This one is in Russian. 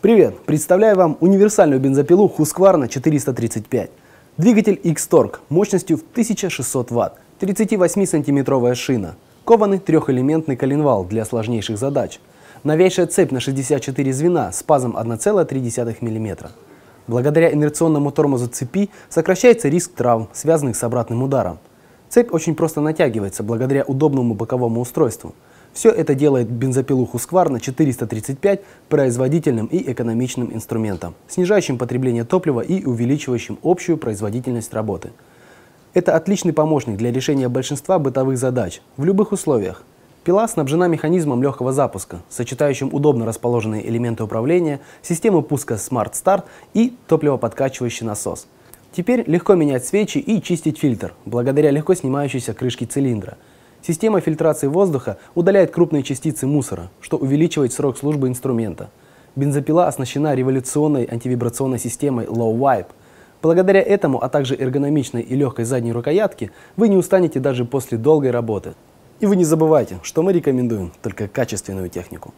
Привет! Представляю вам универсальную бензопилу Husqvarna 435. Двигатель X-Torque мощностью в 1600 Вт, 38-сантиметровая шина, кованый трехэлементный коленвал для сложнейших задач, новейшая цепь на 64 звена с пазом 1,3 мм. Благодаря инерционному тормозу цепи сокращается риск травм, связанных с обратным ударом. Цепь очень просто натягивается благодаря удобному боковому устройству – все это делает бензопилу Husqvarna 435 производительным и экономичным инструментом, снижающим потребление топлива и увеличивающим общую производительность работы. Это отличный помощник для решения большинства бытовых задач в любых условиях. Пила снабжена механизмом легкого запуска, сочетающим удобно расположенные элементы управления, систему пуска Smart Start и топливоподкачивающий насос. Теперь легко менять свечи и чистить фильтр, благодаря легко снимающейся крышке цилиндра – Система фильтрации воздуха удаляет крупные частицы мусора, что увеличивает срок службы инструмента. Бензопила оснащена революционной антивибрационной системой Low Wipe. Благодаря этому, а также эргономичной и легкой задней рукоятке, вы не устанете даже после долгой работы. И вы не забывайте, что мы рекомендуем только качественную технику.